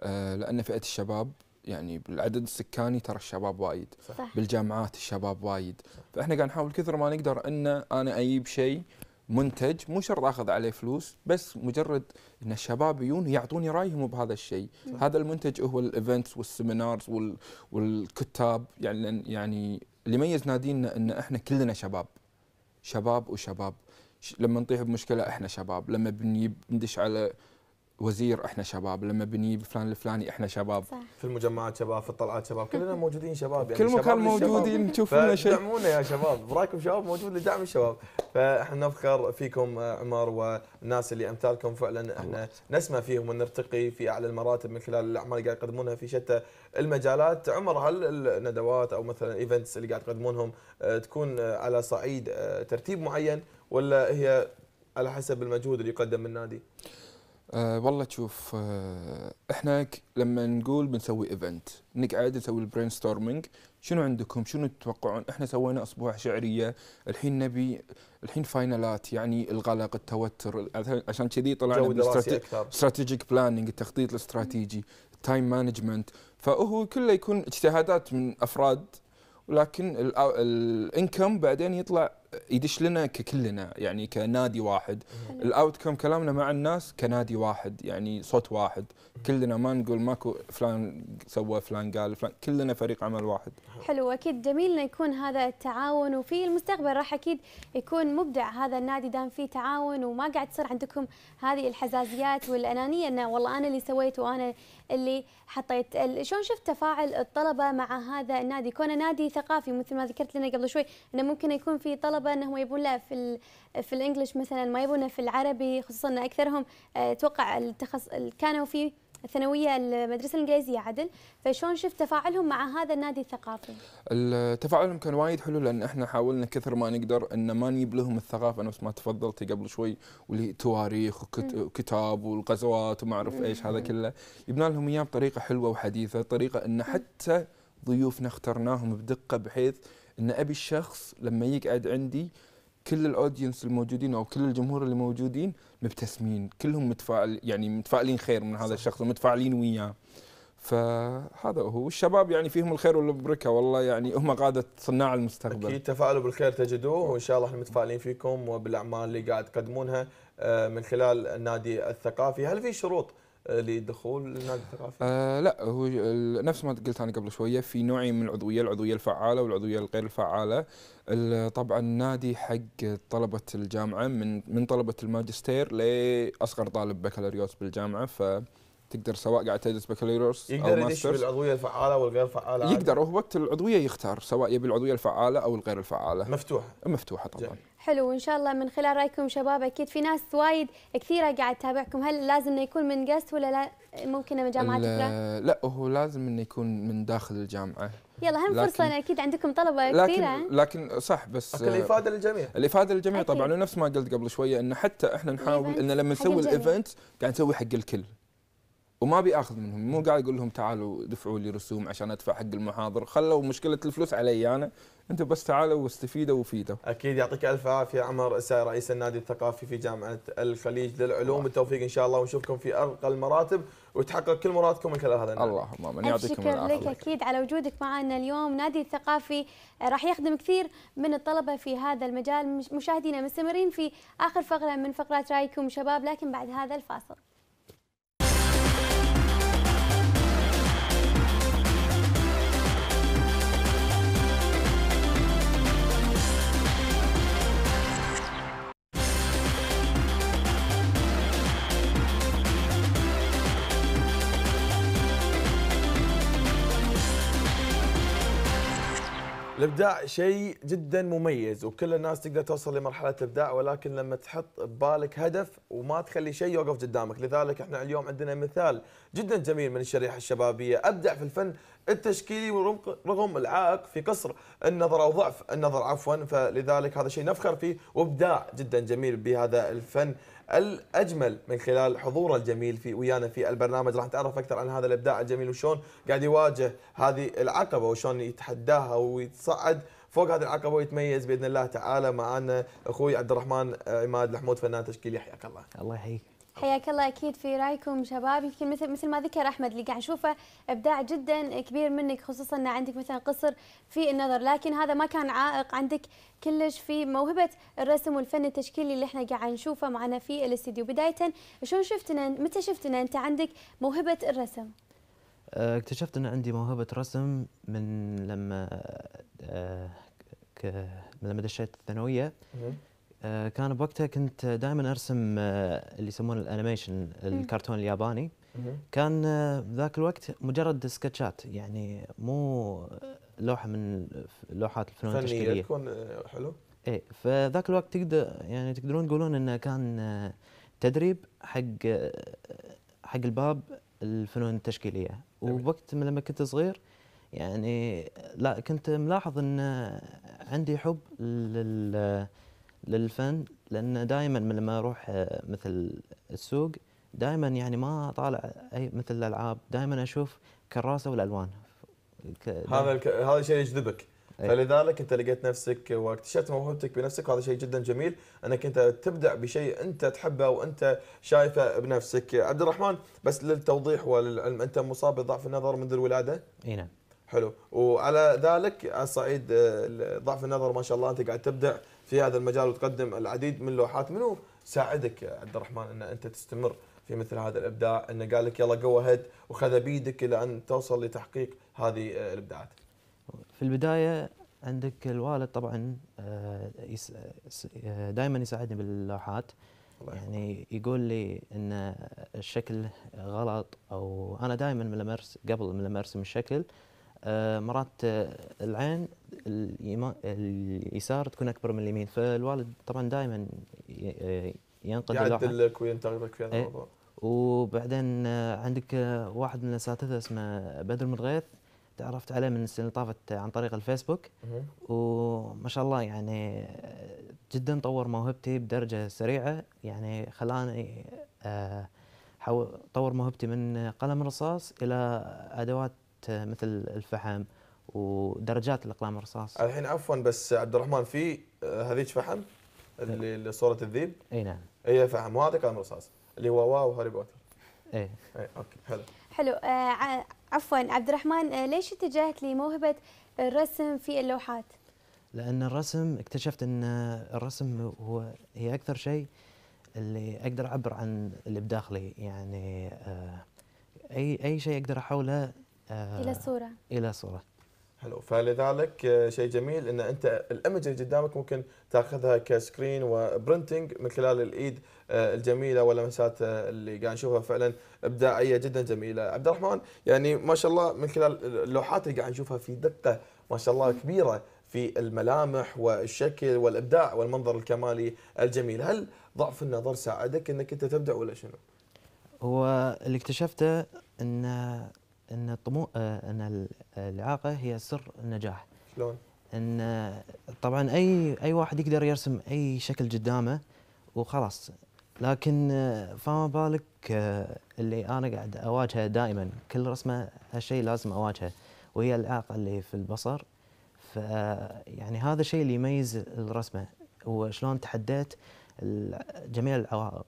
آه لان فئه الشباب يعني بالعدد السكاني ترى الشباب وايد صح. بالجامعات الشباب وايد فاحنا قاعد نحاول كثر ما نقدر ان انا اجيب شيء منتج مو شرط اخذ عليه فلوس بس مجرد ان الشباب يجون يعطوني رايهم بهذا الشيء هذا المنتج هو الايفنتس والسيمينارز وال والكتاب يعني يعني اللي يميز نادينا ان احنا كلنا شباب شباب وشباب لما نطيح بمشكله احنا شباب لما بندش على وزير احنا شباب لما بني فلان الفلاني احنا شباب صح. في المجمعات شباب في الطلعات شباب كلنا موجودين شباب يعني كل مكان موجودين تشوف لنا شيء دعمونا يا شباب برايكم شباب موجود لدعم الشباب فاحنا نفخر فيكم عمر والناس اللي امثالكم فعلا احنا نسمع فيهم ونرتقي في اعلى المراتب من خلال الاعمال اللي قاعد يقدمونها في شتى المجالات عمر هل الندوات او مثلا ايفنتس اللي قاعد تقدمونهم آه، تكون آه، على صعيد آه، ترتيب معين ولا هي على حسب المجهود اللي يقدم من النادي؟ أه والله تشوف أه احنا لما نقول بنسوي ايفنت نقعد نسوي البرين ستورمينج شنو عندكم شنو تتوقعون احنا سوينا اسبوع شعريه الحين نبي الحين فاينلات يعني الغلق التوتر عشان كذي طلعنا استراتيجيك بلاننج التخطيط الاستراتيجي تايم مانجمنت فهو كله يكون اجتهادات من افراد ولكن الانكم بعدين يطلع يدش لنا ككلنا يعني كنادي واحد الاوت كم كلامنا مع الناس كنادي واحد يعني صوت واحد كلنا ما نقول ماكو فلان سوى فلان قال فلان كلنا فريق عمل واحد حلو اكيد جميل انه يكون هذا التعاون وفي المستقبل راح اكيد يكون مبدع هذا النادي دام في تعاون وما قاعد تصير عندكم هذه الحزازيات والانانيه انه والله انا اللي سويت وانا اللي حطيت شلون شفت تفاعل الطلبه مع هذا النادي كونه نادي ثقافي مثل ما ذكرت لنا قبل شوي انه ممكن يكون في طلبه الطلبه انهم يبون في الـ في الانجليش مثلا ما يبونه في العربي خصوصا ان اكثرهم اتوقع آه، التخص كانوا في الثانويه المدرسه الانجليزيه عدل فشلون شفت تفاعلهم مع هذا النادي الثقافي تفاعلهم كان وايد حلو لان احنا حاولنا كثر ما نقدر ان ما نجيب لهم الثقافه نفس ما تفضلتي قبل شوي واللي تواريخ وكتاب والغزوات وما اعرف ايش هذا كله جبنا لهم اياه بطريقه حلوه وحديثه طريقه ان حتى ضيوفنا اخترناهم بدقه بحيث ان ابي الشخص لما يقعد عندي كل الاودينس الموجودين او كل الجمهور اللي موجودين مبتسمين كلهم متفائل يعني متفائلين خير من هذا الشخص ومتفاعلين وياه فهذا هو الشباب يعني فيهم الخير والبركه والله يعني هم قاده صناع المستقبل اكيد تفاؤلوا بالخير تجدوه وان شاء الله احنا متفائلين فيكم وبالاعمال اللي قاعد تقدمونها آه، من خلال النادي الثقافي هل في شروط لدخول النادي الثقافي؟ آه لا هو نفس ما قلت انا قبل شويه في نوعين من العضويه، العضويه الفعاله والعضويه الغير الفعاله. طبعا النادي حق طلبه الجامعه من من طلبه الماجستير لاصغر طالب بكالوريوس بالجامعه ف تقدر سواء قاعد تدرس بكالوريوس يقدر يدش بالعضويه الفعاله والغير فعاله يقدر هو وقت العضويه يختار سواء يبي العضويه الفعاله او الغير الفعاله مفتوحه مفتوحه طبعا جميل. حلو وان شاء الله من خلال رايكم شباب اكيد في ناس وايد كثيره قاعد تتابعكم هل لازم انه يكون من قست ولا لا ممكن من جامعات اخرى؟ لا هو لازم انه يكون من داخل الجامعه يلا هم فرصه انا اكيد عندكم طلبه كثيره لكن لكن صح بس الافاده للجميع الافاده للجميع طبعا ونفس ما قلت قبل شويه انه حتى احنا نحاول انه لما نسوي الايفنت قاعد نسوي حق الكل وما بياخذ منهم مو قاعد يقول لهم تعالوا دفعوا لي رسوم عشان ادفع حق المحاضر خلوا مشكله الفلوس علي انا انتم بس تعالوا واستفيدوا وفيدوا اكيد يعطيك الف عافيه عمر الساي رئيس النادي الثقافي في جامعه الخليج للعلوم والتوفيق ان شاء الله ونشوفكم في ارقى المراتب وتحقق كل مرادكم من خلال هذا النادي اللهم امين يعطيكم العافيه شكرا لك اكيد على وجودك معنا اليوم نادي الثقافي راح يخدم كثير من الطلبه في هذا المجال مشاهدينا مستمرين في اخر فقره من فقرات رايكم شباب لكن بعد هذا الفاصل الابداع شيء جدا مميز وكل الناس تقدر توصل لمرحله ابداع ولكن لما تحط ببالك هدف وما تخلي شيء يوقف قدامك لذلك احنا اليوم عندنا مثال جدا جميل من الشريحه الشبابيه ابدع في الفن التشكيلي رغم العائق في قصر النظر او ضعف النظر عفوا فلذلك هذا شيء نفخر فيه وابداع جدا جميل بهذا الفن الاجمل من خلال حضوره الجميل في ويانا في البرنامج راح نتعرف اكثر عن هذا الابداع الجميل وشون قاعد يواجه هذه العقبه وشون يتحداها ويتصعد فوق هذه العقبه ويتميز باذن الله تعالى معنا اخوي عبد الرحمن عماد الحمود فنان تشكيلي حياك الله الله يحييك حياك الله اكيد في رايكم شباب يمكن مثل مثل ما ذكر احمد اللي قاعد نشوفه ابداع جدا كبير منك خصوصا ان عندك مثلا قصر في النظر لكن هذا ما كان عائق عندك كلش في موهبه الرسم والفن التشكيلي اللي احنا قاعد نشوفه معنا في الاستديو بدايه شلون شفتنا متى شفتنا انت عندك موهبه الرسم آه، اكتشفت ان عندي موهبه رسم من لما آه، لما دشيت الثانويه آه، كان بوقتها كنت دائما ارسم آه، اللي يسمونه الانيميشن الكرتون الياباني كان آه، ذاك الوقت مجرد سكتشات يعني مو لوحه من لوحات الفنون التشكيليه تكون حلو ايه فذاك الوقت تقدر يعني تقدرون تقولون انه كان تدريب حق حق الباب الفنون التشكيليه ووقت لما كنت صغير يعني لا كنت ملاحظ ان عندي حب لل للفن لان دائما من لما اروح آه، مثل السوق دائما يعني ما اطالع اي مثل الالعاب دائما اشوف كراسه والالوان هذا الك... هذا الشيء يجذبك أيه. فلذلك انت لقيت نفسك واكتشفت موهبتك بنفسك وهذا شيء جدا جميل انك انت تبدع بشيء انت تحبه وانت شايفه بنفسك عبد الرحمن بس للتوضيح وللعلم انت مصاب بضعف النظر منذ الولاده اي نعم حلو وعلى ذلك على صعيد آه، ضعف النظر ما شاء الله انت قاعد تبدع في هذا المجال وتقدم العديد من اللوحات منو ساعدك يا عبد الرحمن ان انت تستمر في مثل هذا الابداع انه قال لك يلا جو هيد وخذ بيدك الى ان توصل لتحقيق هذه الابداعات في البدايه عندك الوالد طبعا آه، آه، دائما يساعدني باللوحات يعني يقول لي ان الشكل غلط او انا دائما من قبل من امارس من الشكل آه، مرات العين اليسار تكون اكبر من اليمين فالوالد طبعا دائما ينقد يعدل لك وينتقدك في هذا إيه. الموضوع وبعدين آه، عندك آه، واحد من الاساتذه اسمه بدر من تعرفت عليه من السنه اللي طافت آه، عن طريق الفيسبوك وما شاء الله يعني جدا طور موهبتي بدرجه سريعه يعني خلاني طور موهبتي من قلم رصاص الى ادوات مثل الفحم ودرجات الاقلام الرصاص الحين عفوا بس عبد الرحمن في آه، هذيك فحم نعم. اللي صوره الذيب اي نعم اي فحم وهذا قلم رصاص اللي هو واو هاري بوتر اي اي اوكي حلو حلو آه عفوا عبد الرحمن آه ليش اتجهت لموهبه الرسم في اللوحات؟ لان الرسم اكتشفت ان الرسم هو هي اكثر شيء اللي اقدر اعبر عن اللي بداخلي يعني آه اي اي شيء اقدر احوله آه الى صوره الى صوره حلو فلذلك آه، شيء جميل ان انت الامج اللي قدامك ممكن تاخذها كسكرين وبرنتنج من خلال الايد آه، الجميله واللمسات آه، اللي قاعد نشوفها فعلا ابداعيه جدا جميله عبد الرحمن يعني ما شاء الله من خلال اللوحات اللي قاعد نشوفها في دقه ما شاء الله كبيره في الملامح والشكل والابداع والمنظر الكمالي الجميل هل ضعف النظر ساعدك انك انت تبدع ولا شنو هو اللي اكتشفته ان ان الطمو... آه، ان آه، الاعاقه هي سر النجاح شلون نعم. ان آه، طبعا اي اي واحد يقدر يرسم اي شكل قدامه وخلاص لكن فما بالك اللي انا قاعد اواجهه دائما كل رسمه هالشيء لازم اواجهه وهي الاعاقه اللي في البصر ف يعني هذا الشيء اللي يميز الرسمه وشلون تحديت جميع العوائق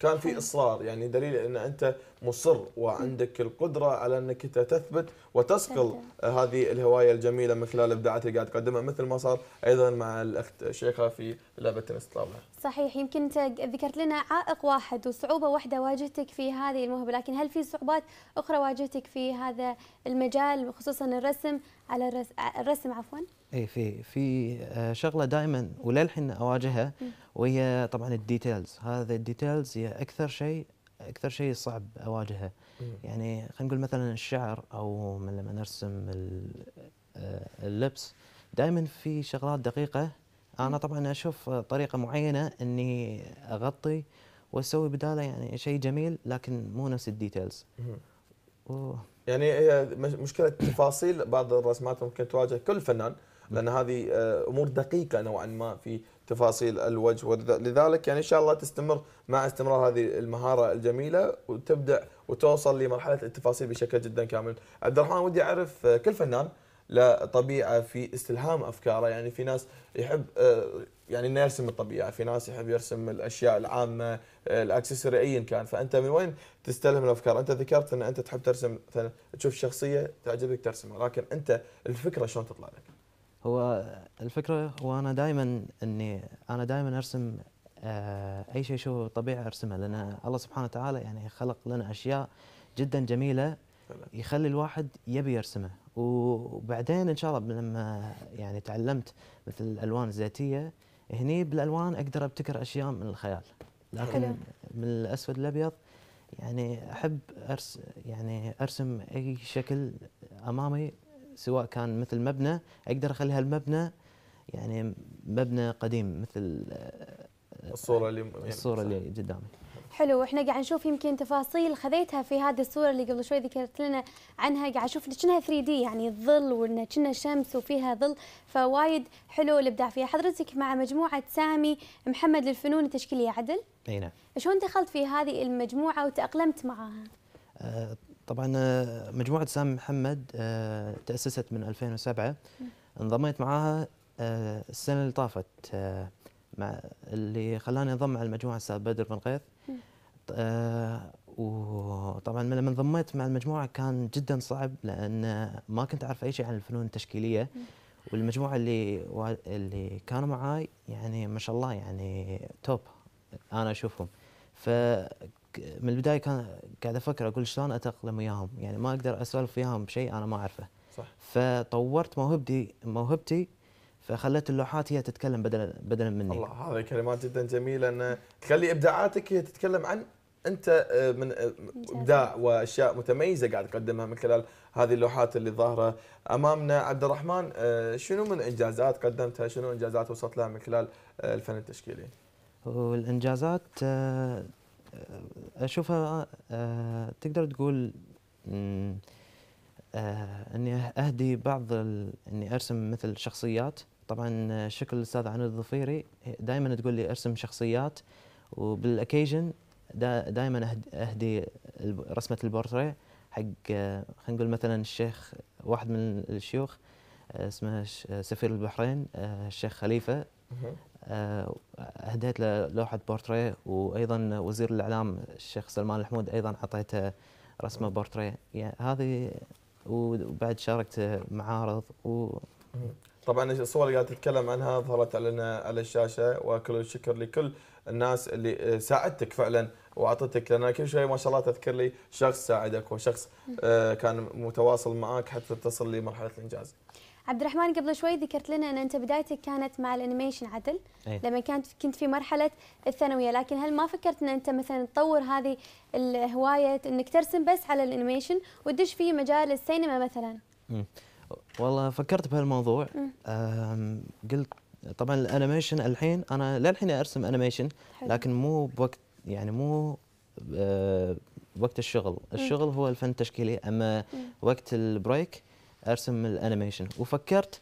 كان في اصرار يعني دليل ان انت مصر وعندك القدره على انك انت تثبت وتصقل هذه الهوايه الجميله من خلال الابداعات اللي قاعد تقدمها مثل ما صار ايضا مع الاخت شيخه في لعبه تنس الطاوله. صحيح يمكن انت ذكرت لنا عائق واحد وصعوبه واحده واجهتك في هذه الموهبه لكن هل في صعوبات اخرى واجهتك في هذا المجال خصوصا الرسم على الرسم عفوا؟ اي في في آه، شغله دائما وللحين اواجهها وهي طبعا الديتيلز هذا الديتيلز هي اكثر شيء اكثر شيء صعب اواجهه يعني خلينا نقول مثلا الشعر او من لما نرسم آه، اللبس دائما في شغلات دقيقه انا طبعا اشوف طريقه معينه اني اغطي واسوي بداله يعني شيء جميل لكن مو نفس الديتيلز يعني هي مشكله تفاصيل بعض الرسمات ممكن تواجه كل فنان لان هذه آه، امور دقيقه نوعا ما في تفاصيل الوجه لذلك يعني ان شاء الله تستمر مع استمرار هذه المهاره الجميله وتبدع وتوصل لمرحله التفاصيل بشكل جدا كامل. عبد الرحمن ودي اعرف آه، كل فنان له طبيعه في استلهام افكاره يعني في ناس يحب آه، يعني انه يرسم الطبيعه، في ناس يحب يرسم الاشياء العامه، آه، الاكسسوري ايا كان، فانت من وين تستلهم الافكار؟ انت ذكرت ان انت تحب ترسم مثلا تشوف شخصيه تعجبك ترسمها، لكن انت الفكره شلون تطلع لك؟ هو الفكره هو انا دائما اني انا دائما ارسم آه، اي شيء شو طبيعي ارسمه لان الله سبحانه وتعالى يعني خلق لنا اشياء جدا جميله يخلي الواحد يبي يرسمه وبعدين ان شاء الله لما يعني تعلمت مثل الالوان الزيتيه هني بالالوان اقدر ابتكر اشياء من الخيال لكن من الاسود الابيض يعني احب ارسم يعني ارسم اي شكل امامي سواء كان مثل مبنى اقدر اخلي هالمبنى يعني مبنى قديم مثل آه، الصوره اللي آه، يعني الصوره اللي قدامي حلو احنا قاعد نشوف يمكن تفاصيل خذيتها في هذه الصوره اللي قبل شوي ذكرت لنا عنها قاعد اشوف كأنها 3 دي يعني الظل وانه كأنها شمس وفيها ظل فوايد حلو الابداع فيها حضرتك مع مجموعه سامي محمد للفنون التشكيليه عدل اي نعم شلون دخلت في هذه المجموعه وتاقلمت معاها أه طبعا آه، مجموعة سامي محمد آه، تأسست من 2007 انضميت معاها آه، السنة اللي طافت مع اللي خلاني انضم مع المجموعة الأستاذ بدر بن قيث وطبعا لما انضميت مع المجموعة كان جدا صعب لأن ما كنت أعرف أي شيء عن الفنون التشكيلية والمجموعة اللي اللي كانوا معاي يعني ما شاء الله يعني توب أنا أشوفهم ف من البدايه كان قاعد افكر اقول شلون اتاقلم وياهم يعني ما اقدر اسولف وياهم بشيء انا ما اعرفه صح فطورت موهبتي موهبتي فخلت اللوحات هي تتكلم بدلا بدلا مني الله هذه كلمات جدا جميله ان تخلي ابداعاتك هي تتكلم عن انت آه، من آه، ابداع واشياء متميزه قاعد تقدمها من خلال هذه اللوحات اللي ظاهره امامنا عبد الرحمن آه، شنو من انجازات قدمتها شنو انجازات وصلت لها من خلال الفن التشكيلي والانجازات اشوفها آه، تقدر تقول آه، اني أه-، اهدي بعض اني ارسم مثل شخصيات طبعا شكل الاستاذ عنود الظفيري دائما تقول لي ارسم شخصيات وبالاكيجن دائما اهدي رسمه البورتريه حق خلينا نقول مثلا الشيخ واحد من الشيوخ اسمه سفير البحرين الشيخ خليفه اهديت آه، له لوحه بورتريه وايضا وزير الاعلام الشيخ سلمان الحمود ايضا اعطيته رسمه بورتريه يعني هذه وبعد شاركت معارض و طبعا الصور اللي قاعد تتكلم عنها ظهرت لنا على الشاشه وكل الشكر لكل الناس اللي آه، ساعدتك فعلا واعطتك لان كل شوي ما شاء الله تذكر لي شخص ساعدك وشخص آه، كان متواصل معك حتى تصل لمرحله الانجاز. عبد الرحمن قبل شوي ذكرت لنا ان انت بدايتك كانت مع الانيميشن عدل أيه؟ لما كانت كنت في مرحله الثانويه لكن هل ما فكرت ان انت مثلا تطور هذه الهوايه انك ترسم بس على الانيميشن وتدش في مجال السينما مثلا م. والله فكرت بهالموضوع قلت طبعا الانيميشن الحين انا للحين ارسم انيميشن لكن مو بوقت يعني مو آه، وقت الشغل الشغل هو الفن التشكيلي اما وقت البريك ارسم الانيميشن وفكرت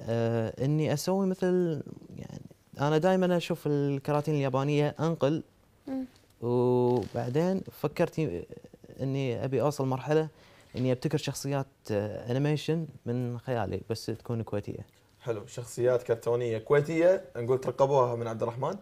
آه اني اسوي مثل يعني انا دائما اشوف الكراتين اليابانيه انقل وبعدين فكرت اني ابي اوصل مرحله اني ابتكر شخصيات آه، انيميشن من خيالي بس تكون كويتيه. حلو شخصيات كرتونيه كويتيه نقول ترقبوها من عبد الرحمن.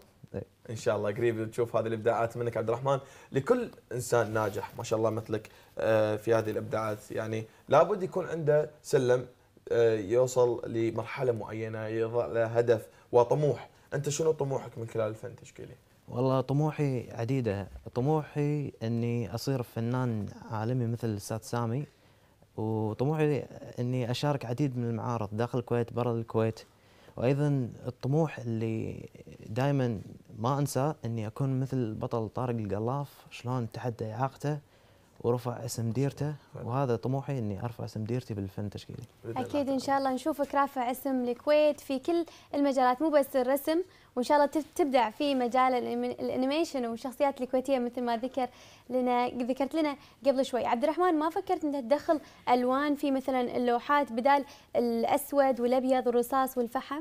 ان شاء الله قريب تشوف هذه الابداعات منك عبد الرحمن لكل انسان ناجح ما شاء الله مثلك آه، في هذه الابداعات يعني لابد يكون عنده سلم آه، يوصل لمرحله معينه يضع له هدف وطموح انت شنو طموحك من خلال الفن التشكيلي والله طموحي عديده طموحي اني اصير فنان عالمي مثل الاستاذ سامي وطموحي اني اشارك عديد من المعارض داخل الكويت برا الكويت وايضا الطموح اللي دائما ما انسى اني اكون مثل بطل طارق القلاف شلون تحدى اعاقته ورفع اسم ديرته وهذا طموحي اني ارفع اسم ديرتي بالفن التشكيلي. اكيد ان شاء الله نشوفك رافع اسم الكويت في كل المجالات مو بس الرسم وان شاء الله تبدع في مجال الانيميشن والشخصيات الكويتيه مثل ما ذكر لنا ذكرت لنا قبل شوي. عبد الرحمن ما فكرت انك تدخل الوان في مثلا اللوحات بدال الاسود والابيض والرصاص والفحم؟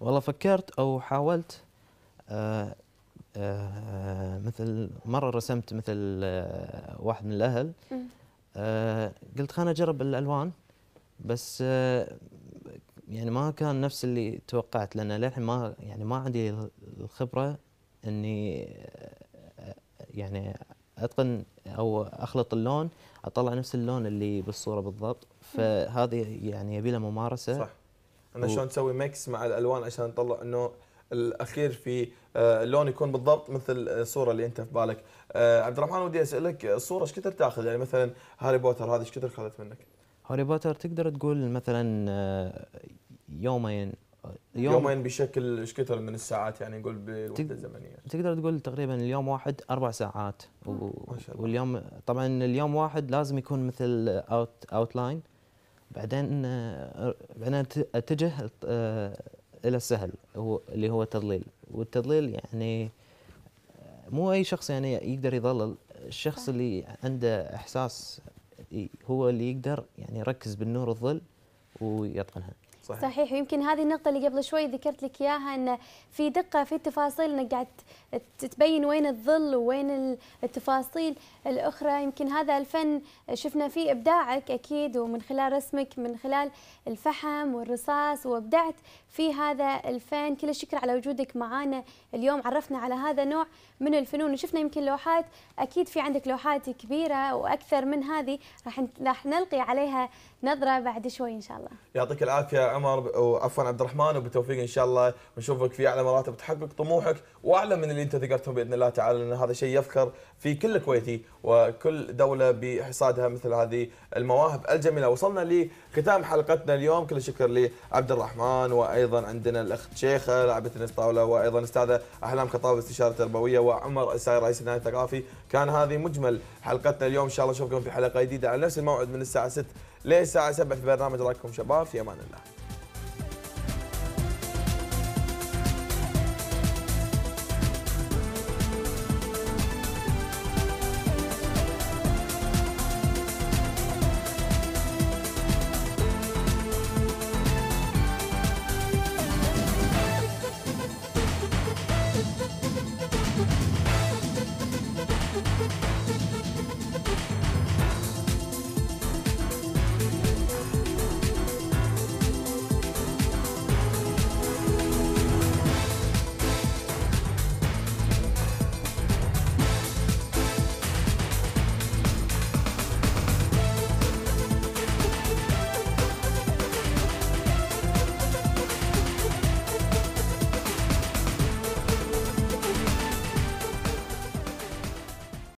والله فكرت او حاولت آه، آه، مثل مره رسمت مثل آه، واحد من الاهل قلت خليني اجرب الالوان بس يعني ما كان نفس اللي توقعت لان للحين ما يعني ما عندي الخبره اني يعني اتقن او اخلط اللون اطلع نفس اللون اللي بالصوره بالضبط فهذه يعني يبي لها ممارسه صح انا شلون تسوي ميكس مع الالوان عشان تطلع انه الاخير في آه، اللون يكون بالضبط مثل الصوره اللي انت في بالك آه، عبد الرحمن ودي اسالك آه، الصوره ايش كثر تاخذ يعني مثلا هاري بوتر هذا ايش كثر اخذت منك هاري بوتر تقدر تقول مثلا يومين يوم يومين بشكل ايش كثر من الساعات يعني نقول بالوحده الزمنيه تقدر تقول تقريبا اليوم واحد اربع ساعات و... ما شاء الله. واليوم طبعا اليوم واحد لازم يكون مثل اوت اوت لاين بعدين بعدين اتجه الى السهل هو اللي هو التضليل والتضليل يعني آه، مو اي شخص يعني يقدر يضلل الشخص اللي عنده احساس هو اللي يقدر يعني يركز بالنور والظل ويتقنها صحيح. صحيح ويمكن هذه النقطة اللي قبل شوي ذكرت لك إياها أن في دقة في التفاصيل أنك قاعد تبين وين الظل وين التفاصيل الأخرى يمكن هذا الفن شفنا فيه إبداعك أكيد ومن خلال رسمك من خلال الفحم والرصاص وأبدعت في هذا الفن كل الشكر على وجودك معنا اليوم عرفنا على هذا النوع من الفنون وشفنا يمكن لوحات أكيد في عندك لوحات كبيرة وأكثر من هذه راح نلقي عليها نظرة بعد شوي إن شاء الله يعطيك العافية عمر عفوا عبد الرحمن وبالتوفيق ان شاء الله ونشوفك في اعلى مراتب تحقق طموحك واعلى من اللي انت ذكرتهم باذن الله تعالى لان هذا شيء يفخر في كل كويتي وكل دوله بحصادها مثل هذه المواهب الجميله وصلنا لختام حلقتنا اليوم كل الشكر لعبد الرحمن وايضا عندنا الاخت شيخه لاعبه الطاوله وايضا استاذه احلام خطاب استشاره تربويه وعمر الساي رئيس النادي الثقافي كان هذه مجمل حلقتنا اليوم ان شاء الله نشوفكم في حلقه جديده على نفس الموعد من الساعه 6 للساعه 7 في برنامج رايكم شباب في امان الله